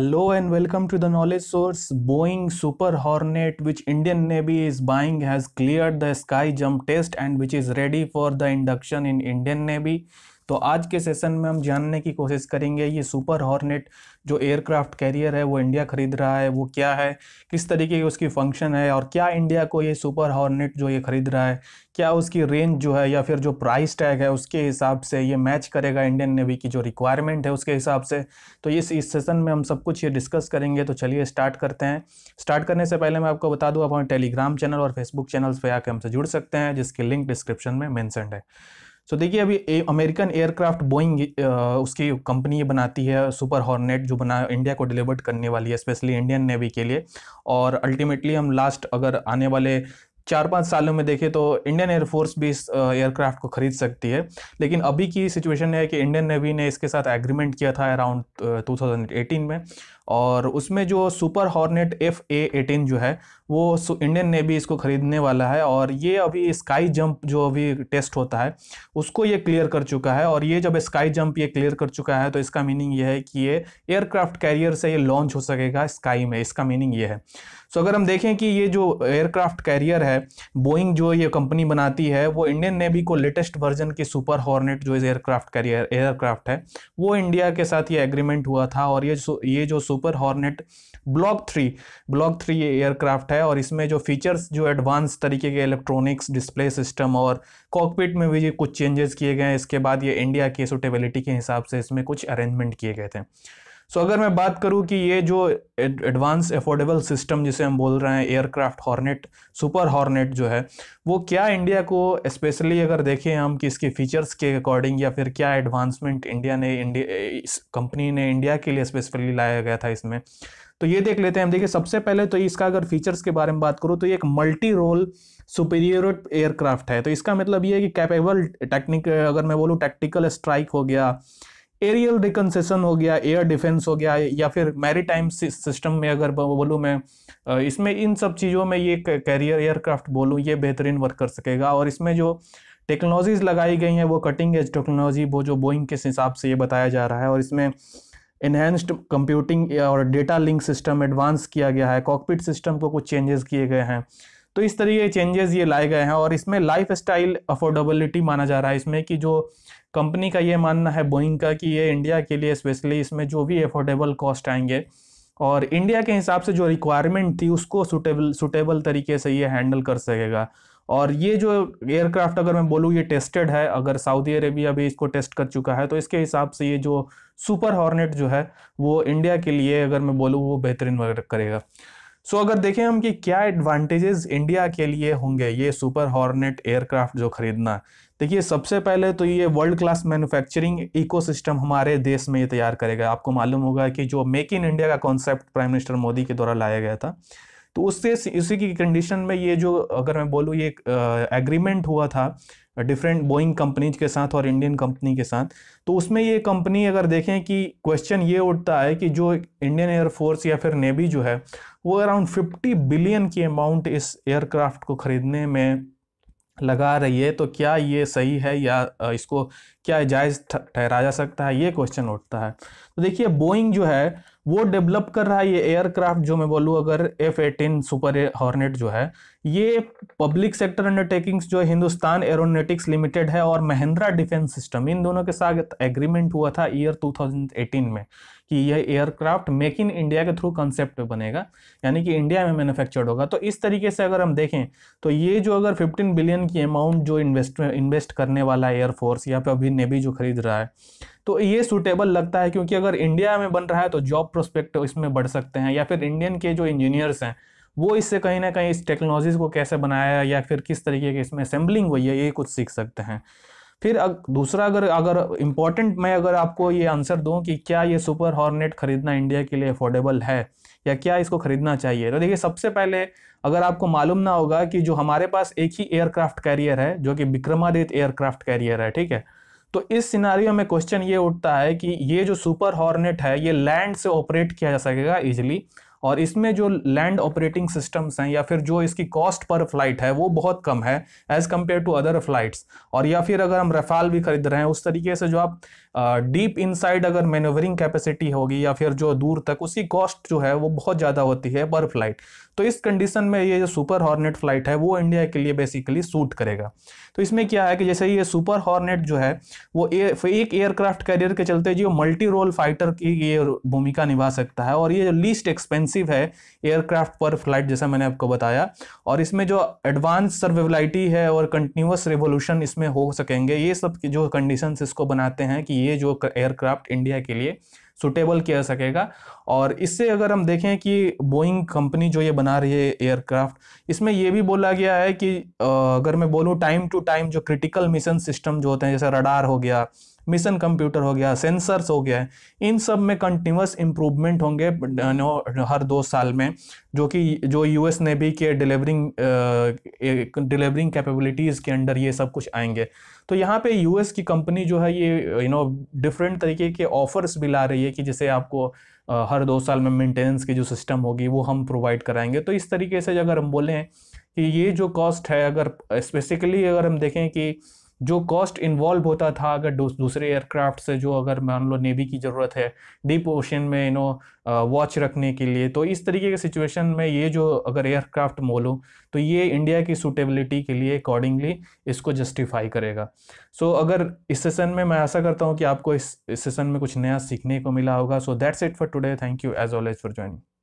Hello and welcome to the knowledge source. Boeing Super Hornet which Indian Navy is buying has cleared the sky jump test and which is ready for the induction in Indian Navy. तो आज के session में हम जानने की कोशिश करेंगे ये सुपर हॉर्नेट जो एयरक्राफ्ट कैरियर है वो इंडिया ख़रीद रहा है वो क्या है किस तरीके की उसकी फंक्शन है और क्या इंडिया को ये सुपर हॉर्नेट जो ये ख़रीद रहा है क्या उसकी रेंज जो है या फिर जो प्राइस टैग है उसके हिसाब से ये मैच करेगा इंडियन नेवी की जो रिक्वायरमेंट है उसके हिसाब से तो इस इस सेशन में हम सब कुछ ये डिस्कस करेंगे तो चलिए स्टार्ट करते हैं स्टार्ट करने से पहले मैं आपको बता दूँ आप हमारे टेलीग्राम चैनल और फेसबुक चैनल्स पर आकर हमसे जुड़ सकते हैं जिसकी लिंक डिस्क्रिप्शन में मैंसनड है सो देखिए अभी अमेरिकन एयरक्राफ्ट बोइंग उसकी कंपनी ये बनाती है सुपर हॉर्नेट जो बना इंडिया को डिलीवर करने वाली है स्पेशली इंडियन नेवी के लिए और अल्टीमेटली हम लास्ट अगर आने वाले चार पाँच सालों में देखें तो इंडियन एयरफोर्स भी इस एयरक्राफ्ट को खरीद सकती है लेकिन अभी की सिचुएशन है कि इंडियन नेवी ने इसके साथ एग्रीमेंट किया था अराउंड टू में और उसमें जो super hornet F A eighteen जो है वो इंडियन नेवी इसको ख़रीदने वाला है और ये अभी स्काई जंप जो अभी टेस्ट होता है उसको ये क्लियर कर चुका है और ये जब स्काई जंप ये क्लियर कर चुका है तो इसका मीनिंग ये है कि ये एयरक्राफ्ट कैरियर से ये लॉन्च हो सकेगा स्काई में इसका मीनिंग ये है सो so, अगर हम देखें कि ये जो एयरक्राफ्ट कैरियर है बोइंग जो ये कंपनी बनाती है वो इंडियन नेवी को लेटेस्ट वर्जन की सुपर हॉर्नेट जो एयरक्राफ्ट कैरियर एयरक्राफ्ट है वो इंडिया के साथ ये एग्रीमेंट हुआ था और ये ये जो super hornet block three block three ये एयरक्राफ्ट है और इसमें जो फीचर्स जो एडवांस तरीके के इलेक्ट्रॉनिक्स डिस्प्ले सिस्टम और कॉकपिट में भी कुछ चेंजेस किए गए हैं इसके बाद ये इंडिया की सुटेबिलिटी के हिसाब से इसमें कुछ अरेंजमेंट किए गए थे सो so, अगर मैं बात करूँ कि ये जो एडवांस एफोर्डेबल सिस्टम जिसे हम बोल रहे हैं एयरक्राफ्ट हॉर्नेट सुपर हॉर्नेट जो है वो क्या इंडिया को स्पेशली अगर देखें हम कि इसके फीचर्स के अकॉर्डिंग या फिर क्या एडवांसमेंट इंडिया ने इंडिया कंपनी ने इंडिया के लिए स्पेशली लाया गया था इसमें तो ये देख लेते हैं हम देखिए सबसे पहले तो इसका अगर फीचर्स के बारे में बात करूँ तो ये एक मल्टी रोल सुपीरियर एयरक्राफ्ट है तो इसका मतलब ये है कि कैपेबल टेक्निक अगर मैं बोलूँ टेक्टिकल स्ट्राइक हो गया एरियल रिकनसेसन हो गया एयर डिफेंस हो गया या फिर मैरीटाइम सिस्टम में अगर बोलूँ मैं इसमें इन सब चीज़ों में ये कैरियर एयरक्राफ्ट बोलूँ ये बेहतरीन वर्क कर सकेगा और इसमें जो टेक्नोलॉजीज़ लगाई गई हैं वो कटिंग एज टेक्नोलॉजी वो जो बोइंग के हिसाब से ये बताया जा रहा है और इसमें इन्हेंस्ड कंप्यूटिंग और डेटा लिंक सिस्टम एडवांस किया गया है कॉकपिट सिस्टम को कुछ चेंजेस किए गए हैं तो इस तरीके के चेंजेस ये लाए गए हैं और इसमें लाइफ स्टाइल अफोर्डेबिलिटी माना जा रहा है इसमें कि जो कंपनी का ये मानना है बोइंग का कि ये इंडिया के लिए स्पेशली इसमें जो भी अफोर्डेबल कॉस्ट आएंगे और इंडिया के हिसाब से जो रिक्वायरमेंट थी उसको सुटेबल सुटेबल तरीके से ये हैंडल कर सकेगा और ये जो एयरक्राफ्ट अगर मैं बोलूँ ये टेस्टेड है अगर सऊदी अरेबिया भी इसको टेस्ट कर चुका है तो इसके हिसाब से ये जो सुपर हॉर्नेट जो है वो इंडिया के लिए अगर मैं बोलूँ वो बेहतरीन करेगा सो अगर देखें हम कि क्या एडवांटेजेस इंडिया के लिए होंगे ये सुपर हॉर्नेट एयरक्राफ्ट जो खरीदना देखिए सबसे पहले तो ये वर्ल्ड क्लास मैन्युफैक्चरिंग इकोसिस्टम हमारे देश में ये तैयार करेगा आपको मालूम होगा कि जो मेक इन इंडिया का कॉन्सेप्ट प्राइम मिनिस्टर मोदी के द्वारा लाया गया था तो उससे इसी की कंडीशन में ये जो अगर मैं बोलूँ ये एग्रीमेंट हुआ था डिफरेंट बोइंग कंपनीज के साथ और इंडियन कंपनी के साथ तो उसमें ये कंपनी अगर देखें कि क्वेश्चन ये उठता है कि जो इंडियन एयरफोर्स या फिर नेवी जो है वो अराउंड फिफ्टी बिलियन की अमाउंट इस एयरक्राफ्ट को ख़रीदने में लगा रही है तो क्या ये सही है या इसको क्या जायज़ ठहरा जा सकता है ये क्वेश्चन उठता है तो देखिए बोइंग जो है वो डेवलप कर रहा है ये एयरक्राफ्ट जो मैं बोलूँ अगर एफ एटीन सुपर हॉर्नेट जो है ये पब्लिक सेक्टर अंडरटेकिंग्स जो हिंदुस्तान एरोनेटिक्स लिमिटेड है और महिंद्रा डिफेंस सिस्टम इन दोनों के साथ एग्रीमेंट हुआ था ईयर 2018 में कि यह एयरक्राफ्ट मेक इन इंडिया के थ्रू कंसेप्ट बनेगा यानी कि इंडिया में मैन्युफैक्चर्ड होगा तो इस तरीके से अगर हम देखें तो ये जो अगर फिफ्टीन बिलियन की अमाउंट जो इन्वेस्ट इन्वेस्ट करने वाला एयरफोर्स या फिर अभी नेवी जो खरीद रहा है तो ये सूटेबल लगता है क्योंकि अगर इंडिया में बन रहा है तो जॉब प्रोस्पेक्ट इसमें बढ़ सकते हैं या फिर इंडियन के जो इंजीनियर्स हैं वो इससे कहीं ना कहीं इस टेक्नोलॉजीज़ को कैसे बनाया है या फिर किस तरीके की इसमें असेंबलिंग हुई है ये कुछ सीख सकते हैं फिर अग, दूसरा अगर अगर इम्पॉर्टेंट मैं अगर आपको ये आंसर दूं कि क्या ये सुपर हॉर्नेट ख़रीदना इंडिया के लिए अफोर्डेबल है या क्या इसको ख़रीदना चाहिए तो देखिए सबसे पहले अगर आपको मालूम ना होगा कि जो हमारे पास एक ही एयरक्राफ्ट कैरियर है जो कि विक्रमादित्य एयरक्राफ्ट कैरियर है ठीक है तो इस सिनारियों में क्वेश्चन ये उठता है कि ये जो सुपर हॉर्नेट है ये लैंड से ऑपरेट किया जा सकेगा इजिली और इसमें जो लैंड ऑपरेटिंग सिस्टम्स हैं या फिर जो इसकी कॉस्ट पर फ्लाइट है वो बहुत कम है as compare to other flights और या फिर अगर हम रफाल भी खरीद रहे हैं उस तरीके से जो आप डीप इनसाइड अगर मैनूवरिंग कैपेसिटी होगी या फिर जो दूर तक उसकी कॉस्ट जो है वो बहुत ज़्यादा होती है पर फ्लाइट तो इस कंडीशन में ये जो सुपर हॉर्नेट फ्लाइट है वो इंडिया के लिए बेसिकली सूट करेगा तो इसमें क्या है कि जैसे ये सुपर हॉर्नेट जो है वो ए, एक एयरक्राफ्ट कैरियर के चलते जो मल्टी रोल फाइटर की ये भूमिका निभा सकता है और ये लीस्ट एक्सपेंसिव एक्सपेंसिव है एयरक्राफ्ट पर फ्लाइट जैसा मैंने आपको बताया और इसमें जो एडवांस सर्वेबिलिटी है और कंटिन्यूस रिवोल्यूशन इसमें हो सकेंगे ये सब जो कंडीशन इसको बनाते हैं कि ये जो एयरक्राफ्ट इंडिया के लिए सुटेबल किया सकेगा और इससे अगर हम देखें कि बोइंग कंपनी जो ये बना रही है एयरक्राफ्ट इसमें यह भी बोला गया है कि अगर मैं बोलूँ टाइम टू टाइम जो क्रिटिकल मिशन सिस्टम जो होते हैं जैसे रडार हो गया मिशन कंप्यूटर हो गया सेंसर्स हो गया इन सब में कंटिन्यूस इम्प्रूवमेंट होंगे हर दो साल में जो कि जो यूएस नेवी के डिलीवरिंग डिलीवरिंग कैपेबिलिटीज़ के अंडर ये सब कुछ आएंगे तो यहाँ पे यूएस की कंपनी जो है ये यू नो डिफरेंट तरीके के ऑफर्स भी ला रही है कि जैसे आपको हर दो साल में मेंटेनेंस की जो सिस्टम होगी वो हम प्रोवाइड कराएंगे तो इस तरीके से अगर हम बोलें कि ये जो कॉस्ट है अगर स्पेसिकली अगर हम देखें कि जो कॉस्ट इन्वॉल्व होता था अगर दूसरे एयरक्राफ्ट से जो अगर मान लो नेवी की ज़रूरत है डीप ओशन में यू नो वॉच रखने के लिए तो इस तरीके के सिचुएशन में ये जो अगर एयरक्राफ्ट मोलो तो ये इंडिया की सूटेबिलिटी के लिए अकॉर्डिंगली इसको जस्टिफाई करेगा सो so, अगर इस सेशन में मैं आशा करता हूँ कि आपको इस, इस सेशन में कुछ नया सीखने को मिला होगा so that's it for today thank you as always for joining